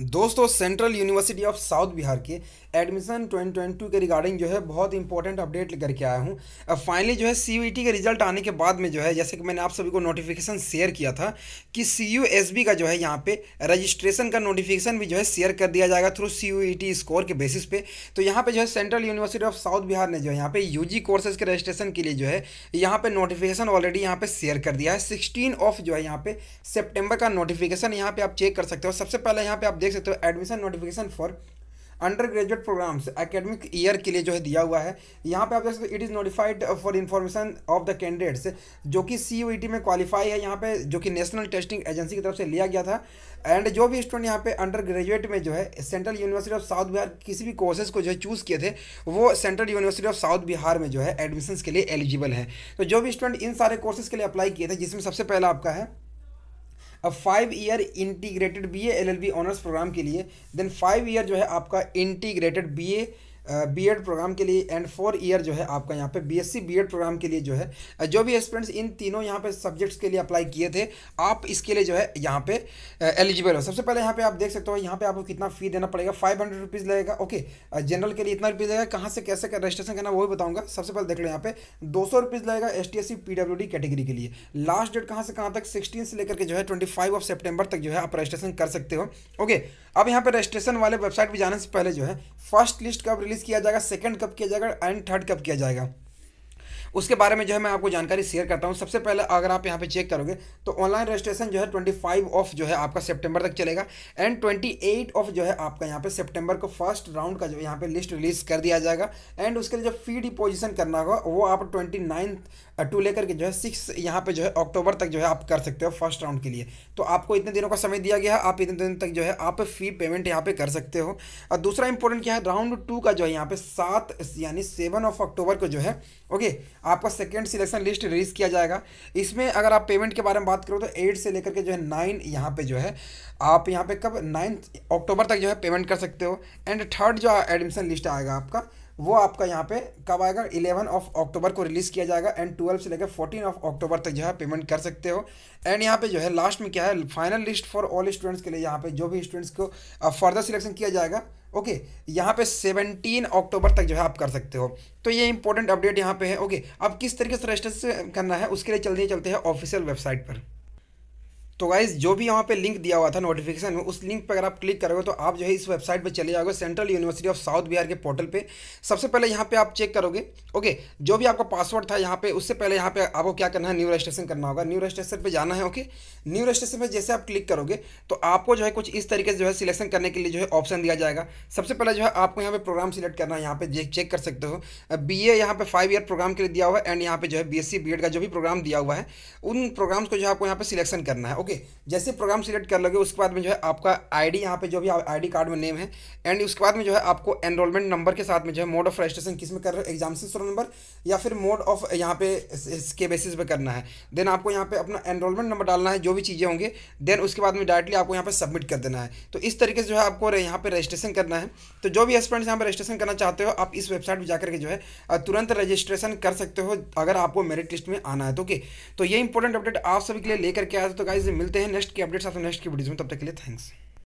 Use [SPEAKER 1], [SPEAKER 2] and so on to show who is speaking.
[SPEAKER 1] दोस्तों central university of south Bihar के admission 2022 के रिगार्डिंग जो है बहुत इंपॉर्टेंट अपडेट लेकर के आया हूँ फाइनली जो है सी e के रिजल्ट आने के बाद में जो है जैसे कि मैंने आप सभी को नोटिफिकेशन शेयर किया था कि सी का जो है यहाँ पे रजिस्ट्रेशन का नोटिफिकेशन भी जो है शेयर कर दिया जाएगा थ्रू सी स्कोर के बेसिस पे तो यहाँ पर जो है central university of south Bihar ने जो है यहाँ पे यू कोर्सेज के रजिस्ट्रेशन के लिए जो है यहाँ पर नोटिफिकेशन ऑलरेडी यहाँ पर शेयर कर दिया है सिक्सटीन ऑफ जो है यहाँ पे सेप्टेम्बर का नोटिफिकेशन यहाँ पे आप चेक कर सकते हो सबसे पहले यहाँ पे आप देख देख सकते हो admission notification for undergraduate programmes academic year के लिए जो है दिया हुआ है यहाँ पे आप देख सकते हो it is notified for information of the candidates जो कि सी e में क्वालिफाई है यहाँ पे जो कि नेशनल टेस्टिंग एजेंसी की तरफ से लिया गया था एंड जो भी स्टूडेंट यहाँ पे अंडर ग्रेजुएट में जो है central university of south Bihar किसी भी कोर्सेज को जो है चूज़ किए थे वो central university of south Bihar में जो है एडमिशन के लिए एलिजिबल है तो जो भी स्टूडेंट इन सारे कोर्सेज के लिए अप्लाई किए थे जिसमें सबसे पहला आपका है अब five year integrated B LLB L L B honours programme के लिए देन फाइव ईयर जो है आपका integrated B A B Ed programme के लिए एंड फोर ईयर जो है आपका यहाँ पे B S C B Ed programme के लिए जो है जो भी स्टूडेंट्स इन तीनों यहाँ पे सब्जेक्ट्स के लिए अप्लाई किए थे आप इसके लिए जो है यहाँ पे एलिजिबल हो सबसे पहले यहाँ पे आप देख सकते हो यहाँ पे आपको कितना फी देना पड़ेगा फाइव हंड्रेड रुपीज़ लगेगा ओके जनरल के लिए इतना रुपीज़ लगेगा कहाँ से कैसे रजिस्ट्रेशन करना वो भी बताऊँगा सबसे पहले देख लो यहाँ पे दो सौ रुपीज़ लगेगा S T S C P W D category के लिए लास्ट डेट कहाँ से कहाँ तक सिक्सटीन से लेकर के जो है ट्वेंटी फाइव ऑफ सेप्टेम्बर तक जो है आप रजिस्ट्रेशन कर सकते हो ओके अब यहाँ पे रजिस्ट्रेशन वाले वेबसाइट पर जाने से पहले जो है फर्स्ट लिस्ट कब रिलीज किया जाएगा सेकंड कब किया जाएगा एंड थर्ड कब किया जाएगा उसके बारे में जो है मैं आपको जानकारी शेयर करता हूँ सबसे पहले अगर आप यहाँ पे चेक करोगे तो ऑनलाइन रजिस्ट्रेशन जो है ट्वेंटी फाइव ऑफ जो है आपका सेप्टेम्बर तक चलेगा एंड ट्वेंटी एट ऑफ जो है आपका यहाँ पे सेप्टेम्बर को फर्स्ट राउंड का जो यहाँ पे लिस्ट रिलीज कर दिया जाएगा एंड उसके लिए जो फी डिपोजिशन करना होगा वो आप ट्वेंटी टू लेकर के जो है सिक्स यहाँ पे जो है अक्टूबर तक जो है आप कर सकते हो फर्स्ट राउंड के लिए तो आपको इतने दिनों का समय दिया गया है आप इतने दिन तक जो है आप फी पेमेंट यहाँ पे कर सकते हो और दूसरा इंपॉर्टेंट क्या है राउंड टू का जो है यहाँ पे सात यानी सेवन ऑफ अक्टूबर को जो है ओके आपका सेकेंड सिलेक्शन लिस्ट रिलीज़ किया जाएगा इसमें अगर आप पेमेंट के बारे में बात करो तो एट से लेकर के जो है नाइन यहाँ पे जो है आप यहाँ पे कब नाइन्थ अक्टूबर तक जो है पेमेंट कर सकते हो एंड थर्ड जो एडमिशन लिस्ट आएगा आपका वो आपका यहाँ पे कब आएगा इलेवन ऑफ अक्टूबर को रिलीज़ किया जाएगा एंड ट्वेल्व से लेकर फोर्टीन ऑफ अक्टूबर तक जो है पेमेंट कर सकते हो एंड यहाँ पे जो है लास्ट में क्या है final list for all students के लिए यहाँ पे जो भी स्टूडेंट्स को फर्दर uh, सिलेक्शन किया जाएगा ओके यहाँ पे 17 अक्टूबर तक जो है आप कर सकते हो तो ये इंपॉर्टेंट अपडेट यहाँ पे है ओके अब किस तरीके से रजिस्ट्रेशन करना है उसके लिए चलते चलते हैं ऑफिशियल वेबसाइट पर तो गाइज जो भी यहाँ पे लिंक दिया हुआ था नोटिफिकेशन में उस लिंक पर अगर आप क्लिक करोगे तो आप जो है इस वेबसाइट पे चले जाओगे central university of south Bihar के पोर्टल पे सबसे पहले यहाँ पे आप चेक करोगे ओके जो भी आपका पासवर्ड था यहाँ पे उससे पहले यहाँ पे आपको क्या करना है न्यू रजिस्ट्रेशन करना होगा न्यू रजिस्ट्रेशन पर जाना है ओके न्यू रजिस्ट्रेशन पर जैसे आप क्लिक करोगे तो आपको जो है कुछ इस तरीके से जो है सिलेक्शन करने के लिए जो है ऑप्शन दिया जाएगा सबसे पहले जो है आपको यहाँ पे प्रोग्राम सिलेक्ट करना है यहाँ पे चेक कर सकते हो बी ए यहाँ पे फाइव ईयर प्रोग्राम के लिए दिया हुआ है एंड यहाँ पे जो है B S C B Ed का जो भी प्रोग्राम दिया हुआ है उन प्रोग्राम्स को जो है आपको यहाँ पे सिलेक्शन करना है ओके ओके जैसे प्रोग्राम सिलेक्ट कर लोगे उसके बाद में जो है आपका आईडी यहाँ पे जो भी आईडी कार्ड में नेम है एंड उसके बाद में जो है आपको एनरोलमेंट नंबर के साथ में जो है मोड ऑफ रजिस्ट्रेशन किस में कर रहे हो एग्जामेशन सोलह नंबर या फिर मोड ऑफ यहाँ पे इसके बेसिस पे करना है देन आपको यहाँ पे अपना एनरोलमेंट नंबर डालना है जो भी चीज़ें होंगे देन उसके बाद में डायरेक्टली आपको यहाँ पे सबमिट कर देना है तो इस तरीके से जो है आपको यहाँ पर रजिस्ट्रेशन करना है तो जो भी स्टूडेंट्स यहाँ पर रजिस्ट्रेशन करना चाहते हो आप इस वेबसाइट पर जाकर के जो है तुरंत रजिस्ट्रेशन कर सकते हो अगर आपको मेरिट लिस्ट में आना है तो ओके तो ये इंपॉर्टेंट अपडेट आप सभी के लिए लेकर के आया तो गाइज मिलते हैं नेक्स्ट की अपडेट्स आपको नेक्स्ट की वीडियोज़ में तब तक के लिए थैंक्स